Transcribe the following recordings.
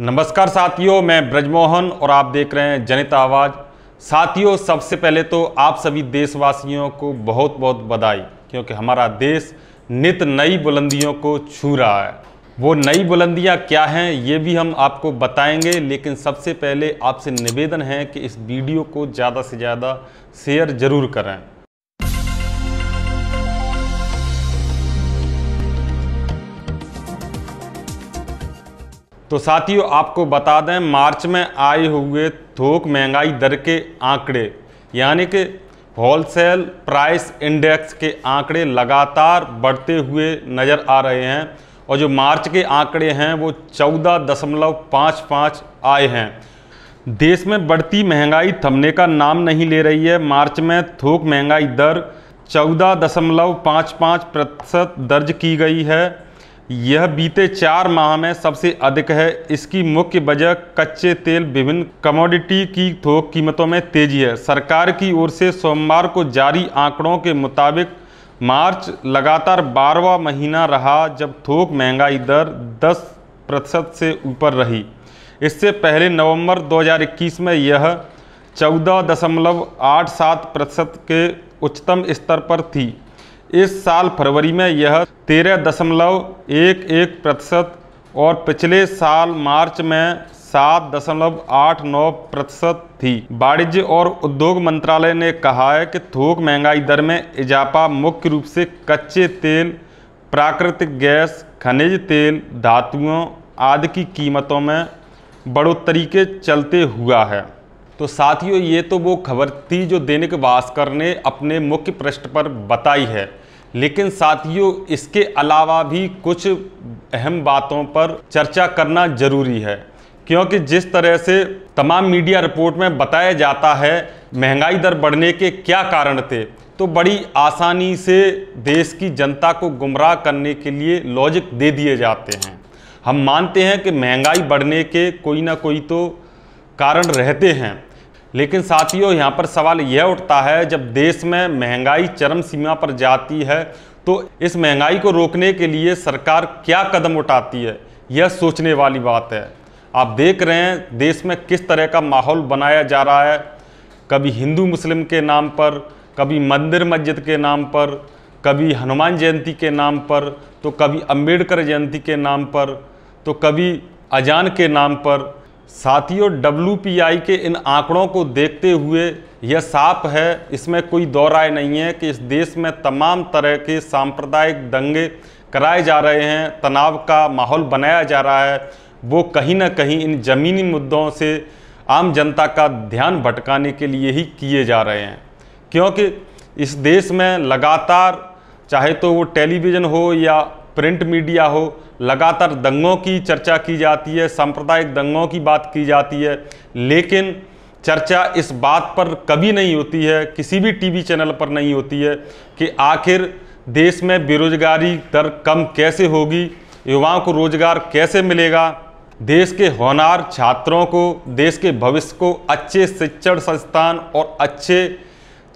नमस्कार साथियों मैं ब्रजमोहन और आप देख रहे हैं जनित आवाज़ साथियों सबसे पहले तो आप सभी देशवासियों को बहुत बहुत बधाई क्योंकि हमारा देश नित नई बुलंदियों को छू रहा है वो नई बुलंदियां क्या हैं ये भी हम आपको बताएंगे लेकिन सबसे पहले आपसे निवेदन है कि इस वीडियो को ज़्यादा से ज़्यादा शेयर ज़रूर करें तो साथियों आपको बता दें मार्च में आए हुए थोक महंगाई दर के आंकड़े यानी कि होलसेल प्राइस इंडेक्स के आंकड़े लगातार बढ़ते हुए नज़र आ रहे हैं और जो मार्च के आंकड़े हैं वो चौदह दशमलव पाँच पाँच आए हैं देश में बढ़ती महंगाई थमने का नाम नहीं ले रही है मार्च में थोक महंगाई दर चौदह दशमलव पाँच पाँच प्रतिशत दर्ज की गई है यह बीते चार माह में सबसे अधिक है इसकी मुख्य वजह कच्चे तेल विभिन्न कमोडिटी की थोक कीमतों में तेजी है सरकार की ओर से सोमवार को जारी आंकड़ों के मुताबिक मार्च लगातार बारवा महीना रहा जब थोक महंगाई दर 10 प्रतिशत से ऊपर रही इससे पहले नवंबर 2021 में यह 14.87 प्रतिशत के उच्चतम स्तर पर थी इस साल फरवरी में यह तेरह दशमलव एक एक प्रतिशत और पिछले साल मार्च में सात दशमलव आठ नौ प्रतिशत थी वाणिज्य और उद्योग मंत्रालय ने कहा है कि थोक महंगाई दर में इजाफा मुख्य रूप से कच्चे तेल प्राकृतिक गैस खनिज तेल धातुओं आदि की कीमतों में बढ़ोतरी के चलते हुआ है तो साथियों ये तो वो खबर थी जो दैनिक भास्कर ने अपने मुख्य पृष्ठ पर बताई है लेकिन साथियों इसके अलावा भी कुछ अहम बातों पर चर्चा करना जरूरी है क्योंकि जिस तरह से तमाम मीडिया रिपोर्ट में बताया जाता है महंगाई दर बढ़ने के क्या कारण थे तो बड़ी आसानी से देश की जनता को गुमराह करने के लिए लॉजिक दे दिए जाते हैं हम मानते हैं कि महंगाई बढ़ने के कोई ना कोई तो कारण रहते हैं लेकिन साथियों यहाँ पर सवाल यह उठता है जब देश में महंगाई चरम सीमा पर जाती है तो इस महंगाई को रोकने के लिए सरकार क्या कदम उठाती है यह सोचने वाली बात है आप देख रहे हैं देश में किस तरह का माहौल बनाया जा रहा है कभी हिंदू मुस्लिम के नाम पर कभी मंदिर मस्जिद के नाम पर कभी हनुमान जयंती के नाम पर तो कभी अम्बेडकर जयंती के नाम पर तो कभी अजान के नाम पर साथियों डब्ल्यू के इन आंकड़ों को देखते हुए यह साफ है इसमें कोई दो राय नहीं है कि इस देश में तमाम तरह के सांप्रदायिक दंगे कराए जा रहे हैं तनाव का माहौल बनाया जा रहा है वो कहीं ना कहीं इन ज़मीनी मुद्दों से आम जनता का ध्यान भटकाने के लिए ही किए जा रहे हैं क्योंकि इस देश में लगातार चाहे तो वो टेलीविज़न हो या प्रिंट मीडिया हो लगातार दंगों की चर्चा की जाती है सांप्रदायिक दंगों की बात की जाती है लेकिन चर्चा इस बात पर कभी नहीं होती है किसी भी टीवी चैनल पर नहीं होती है कि आखिर देश में बेरोजगारी दर कम कैसे होगी युवाओं को रोजगार कैसे मिलेगा देश के होनार छात्रों को देश के भविष्य को अच्छे शिक्षण संस्थान और अच्छे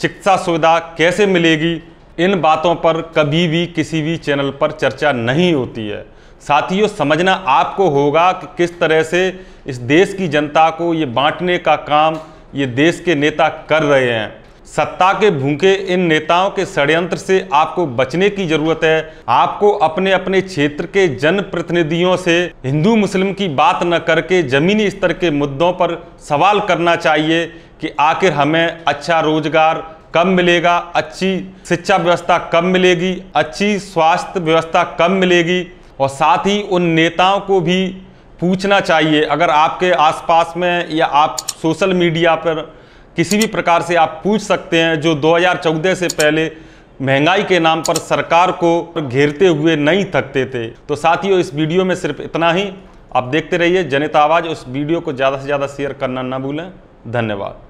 चिकित्सा सुविधा कैसे मिलेगी इन बातों पर कभी भी किसी भी चैनल पर चर्चा नहीं होती है साथियों समझना आपको होगा कि किस तरह से इस देश की जनता को ये बांटने का काम ये देश के नेता कर रहे हैं सत्ता के भूखे इन नेताओं के षड्यंत्र से आपको बचने की जरूरत है आपको अपने अपने क्षेत्र के जनप्रतिनिधियों से हिंदू मुस्लिम की बात न करके जमीनी स्तर के मुद्दों पर सवाल करना चाहिए कि आखिर हमें अच्छा रोजगार कम मिलेगा अच्छी शिक्षा व्यवस्था कम मिलेगी अच्छी स्वास्थ्य व्यवस्था कम मिलेगी और साथ ही उन नेताओं को भी पूछना चाहिए अगर आपके आसपास में या आप सोशल मीडिया पर किसी भी प्रकार से आप पूछ सकते हैं जो 2014 से पहले महंगाई के नाम पर सरकार को घेरते हुए नहीं थकते थे तो साथियों इस वीडियो में सिर्फ इतना ही आप देखते रहिए जनता आवाज़ उस वीडियो को ज़्यादा से ज़्यादा शेयर करना ना भूलें धन्यवाद